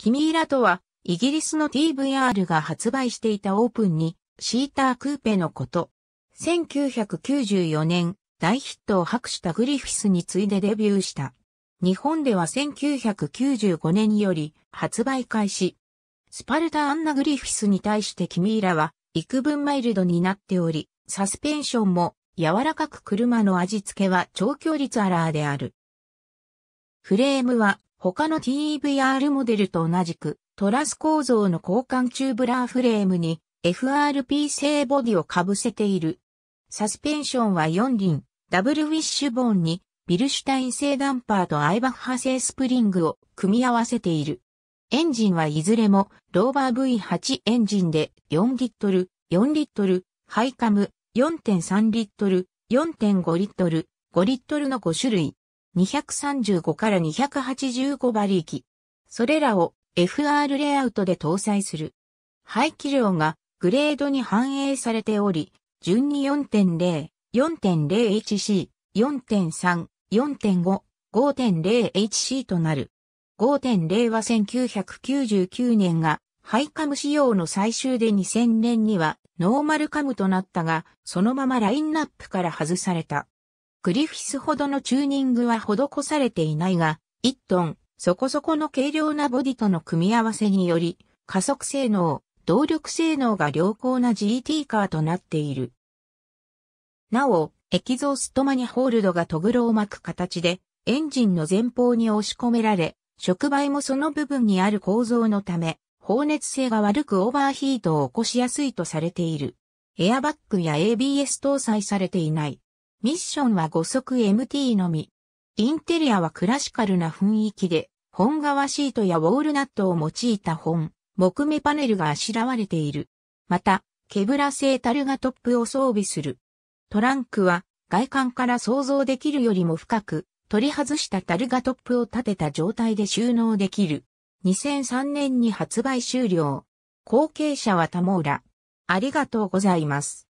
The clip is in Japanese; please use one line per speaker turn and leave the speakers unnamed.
キミーラとは、イギリスの TVR が発売していたオープンに、シータークーペのこと。1994年、大ヒットを博したグリフィスに次いでデビューした。日本では1995年より発売開始。スパルタ・アンナ・グリフィスに対してキミーラは幾分マイルドになっており、サスペンションも柔らかく車の味付けは長距離ツアラーである。フレームは他の t v r モデルと同じく、トラス構造の交換チューブラーフレームに FRP 製ボディを被せている。サスペンションは4輪、ダブルウィッシュボーンに、ビルシュタイン製ダンパーとアイバッハ製スプリングを組み合わせている。エンジンはいずれも、ローバー V8 エンジンで4リットル、4リットル、ハイカム、4.3リットル、4.5リットル、5リットルの5種類。235から285馬力。それらを FR レイアウトで搭載する。排気量がグレードに反映されており、順に4.0、4.0HC、4.3、4.5、5.0HC となる。5.0は1999年がハイカム仕様の最終で2000年にはノーマルカムとなったが、そのままラインナップから外された。グリフィスほどのチューニングは施されていないが、1トン、そこそこの軽量なボディとの組み合わせにより、加速性能、動力性能が良好な GT カーとなっている。なお、エキゾーストマニホールドがトグロを巻く形で、エンジンの前方に押し込められ、触媒もその部分にある構造のため、放熱性が悪くオーバーヒートを起こしやすいとされている。エアバッグや ABS 搭載されていない。ミッションは5足 MT のみ。インテリアはクラシカルな雰囲気で、本革シートやウォールナットを用いた本、木目パネルがあしらわれている。また、ケブラ製ルガトップを装備する。トランクは外観から想像できるよりも深く、取り外したタルガトップを立てた状態で収納できる。2003年に発売終了。後継者はタモーラ。ありがとうございます。